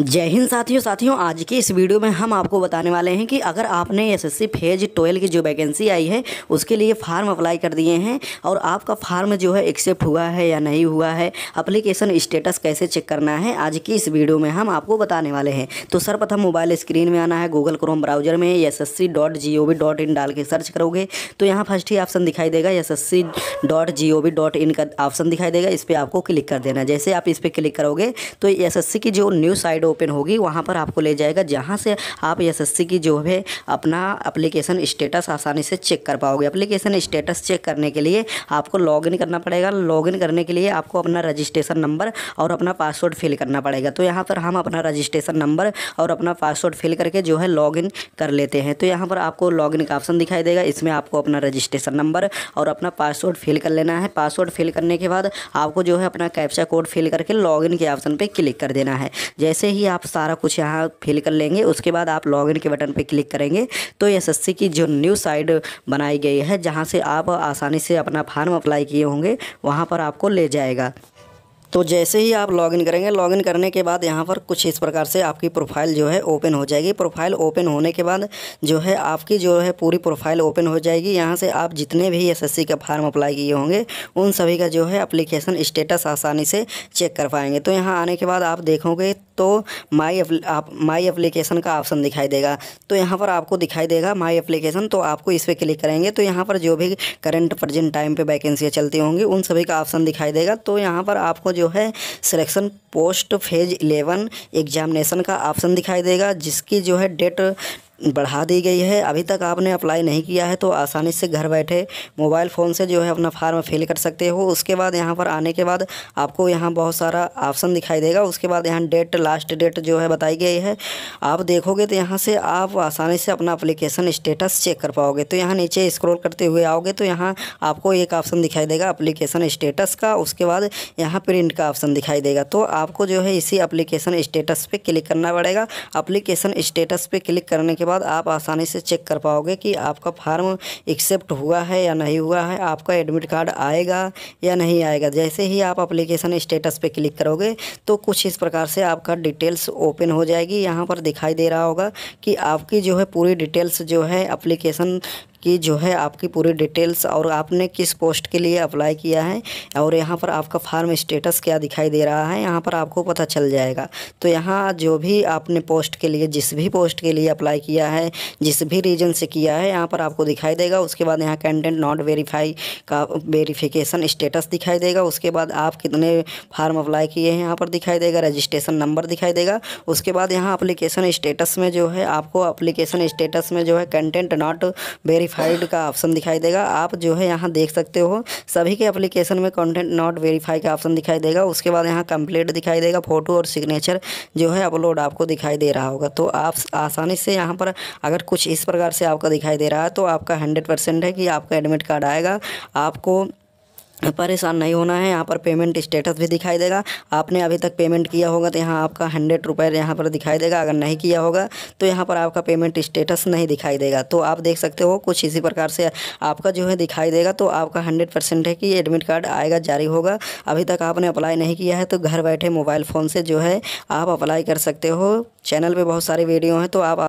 जय हिंद साथियों साथियों आज के इस वीडियो में हम आपको बताने वाले हैं कि अगर आपने एसएससी फेज ट्वेल्व की जो वैकेंसी आई है उसके लिए फार्म अप्लाई कर दिए हैं और आपका फार्म जो है एक्सेप्ट हुआ है या नहीं हुआ है अप्लीकेशन स्टेटस कैसे चेक करना है आज की इस वीडियो में हम आपको बताने वाले हैं तो सर्वप्रथम मोबाइल स्क्रीन में आना है गूगल क्रोम ब्राउजर में S S C dot G O V dot in डाल के सर्च करोगे तो यहाँ फर्स्ट ही ऑप्शन दिखाई देगा S S C dot G O V dot in का ऑप्शन दिखाई देगा इस पर आपको क्लिक कर देना जैसे आप इस पर क्लिक करोगे तो एस एस सी की जो न्यूज़ साइड ओपन होगी वहाँ पर आपको ले जाएगा जहाँ से आप एस की जो है अपना अप्लीकेशन स्टेटस आसानी से चेक कर पाओगे अप्लीकेशन स्टेटस चेक करने के लिए आपको लॉगिन करना पड़ेगा लॉगिन करने के लिए आपको अपना रजिस्ट्रेशन नंबर और अपना पासवर्ड फिल करना पड़ेगा तो यहाँ पर हम अपना रजिस्ट्रेशन नंबर और अपना पासवर्ड फिल करके जो है लॉगिन कर लेते हैं तो यहाँ पर आपको लॉगिन का ऑप्शन दिखाई देगा इसमें आपको अपना रजिस्ट्रेशन नंबर और अपना पासवर्ड फिल कर लेना है पासवर्ड फिल करने के बाद आपको जो है अपना कैप्चा कोड फिल करके लॉगिन के ऑप्शन पर क्लिक कर देना है जैसे ही ही आप सारा कुछ यहाँ फिल कर लेंगे उसके बाद आप लॉगिन के बटन पर क्लिक करेंगे तो एस की जो न्यू साइड बनाई गई है जहाँ से आप आसानी से अपना फार्म अप्लाई किए होंगे वहाँ पर आपको ले जाएगा तो जैसे ही आप लॉगिन करेंगे लॉगिन करने के बाद यहाँ पर कुछ इस प्रकार से आपकी प्रोफाइल जो है ओपन हो जाएगी प्रोफाइल ओपन होने के बाद जो है आपकी जो है पूरी प्रोफाइल ओपन हो जाएगी यहाँ से आप जितने भी एसएससी का फार्म अप्लाई किए होंगे उन सभी का जो है अप्लीकेशन स्टेटस आसानी से चेक कर पाएंगे तो यहाँ आने के बाद आप देखोगे तो माई आप माई अप्लीकेशन का ऑप्शन दिखाई देगा तो यहाँ पर आपको दिखाई देगा माई अप्लीकेशन तो आपको इस पर क्लिक करेंगे तो यहाँ पर जो भी करंट प्रजेंट टाइम पर वैकेंसियाँ चलती होंगी उन सभी का ऑप्शन दिखाई देगा तो यहाँ पर आपको जो है selection post phase eleven examination का ऑप्शन दिखाई देगा जिसकी जो है डेट बढ़ा दी गई है अभी तक आपने अप्लाई नहीं किया है तो आसानी से घर बैठे मोबाइल फ़ोन से जो है अपना फार्म फिल कर सकते हो उसके बाद यहाँ पर आने के बाद आपको यहाँ बहुत सारा ऑप्शन दिखाई देगा उसके बाद यहाँ डेट लास्ट डेट जो है बताई गई है आप देखोगे तो यहाँ से आप आसानी से अपना अप्लीकेशन स्टेटस चेक कर पाओगे तो यहाँ नीचे स्क्रोल करते हुए आओगे तो यहाँ आपको एक ऑप्शन दिखाई देगा अप्लीकेशन स्टेटस का उसके बाद यहाँ प्रिंट का ऑप्शन दिखाई देगा तो आपको जो है इसी अप्लीकेशन स्टेटस पर क्लिक करना पड़ेगा अप्लीकेशन स्टेटस पर क्लिक करने के बाद आप आसानी से चेक कर पाओगे कि आपका फार्म एक्सेप्ट हुआ है या नहीं हुआ है आपका एडमिट कार्ड आएगा या नहीं आएगा जैसे ही आप अप्लीकेशन स्टेटस पे क्लिक करोगे तो कुछ इस प्रकार से आपका डिटेल्स ओपन हो जाएगी यहाँ पर दिखाई दे रहा होगा कि आपकी जो है पूरी डिटेल्स जो है अप्लीकेशन की जो है आपकी पूरी डिटेल्स और आपने किस पोस्ट के लिए अप्लाई किया है और यहाँ पर आपका फार्म स्टेटस क्या दिखाई दे रहा है यहाँ पर आपको पता चल जाएगा तो यहाँ जो भी आपने पोस्ट के लिए जिस भी पोस्ट के लिए अप्लाई किया है जिस भी रीजन से किया है यहाँ पर आपको दिखाई देगा उसके बाद यहाँ कैंडेंट नॉट वेरीफाई का वेरीफिकेशन स्टेटस दिखाई देगा उसके बाद आप कितने फार्म अप्लाई किए हैं यहाँ पर दिखाई देगा रजिस्ट्रेशन नंबर दिखाई देगा उसके बाद यहाँ अप्लीकेशन स्टेटस में जो है आपको अप्लीकेशन स्टेटस में जो है कंटेंट नॉट वेरी वेरीफाइड का ऑप्शन दिखाई देगा आप जो है यहाँ देख सकते हो सभी के एप्लीकेशन में कंटेंट नॉट वेरीफाई का ऑप्शन दिखाई देगा उसके बाद यहाँ कंप्लीट दिखाई देगा फोटो और सिग्नेचर जो है अपलोड आपको दिखाई दे रहा होगा तो आप आसानी से यहाँ पर अगर कुछ इस प्रकार से आपका दिखाई दे रहा है तो आपका हंड्रेड परसेंट है कि आपका एडमिट कार्ड आएगा आपको परेशान नहीं होना है यहाँ पर पेमेंट स्टेटस भी दिखाई देगा आपने अभी तक पेमेंट किया होगा तो यहाँ आपका हंड्रेड रुपये यहाँ पर दिखाई देगा अगर नहीं किया होगा तो यहाँ पर आपका पेमेंट स्टेटस नहीं दिखाई देगा तो आप देख सकते हो कुछ इसी प्रकार से आपका जो है दिखाई देगा तो आपका हंड्रेड परसेंट है कि एडमिट कार्ड आएगा जारी होगा अभी तक आपने अप्लाई नहीं किया है तो घर बैठे मोबाइल फ़ोन से जो है आप अप्लाई कर सकते हो चैनल पर बहुत सारी वीडियो हैं तो आप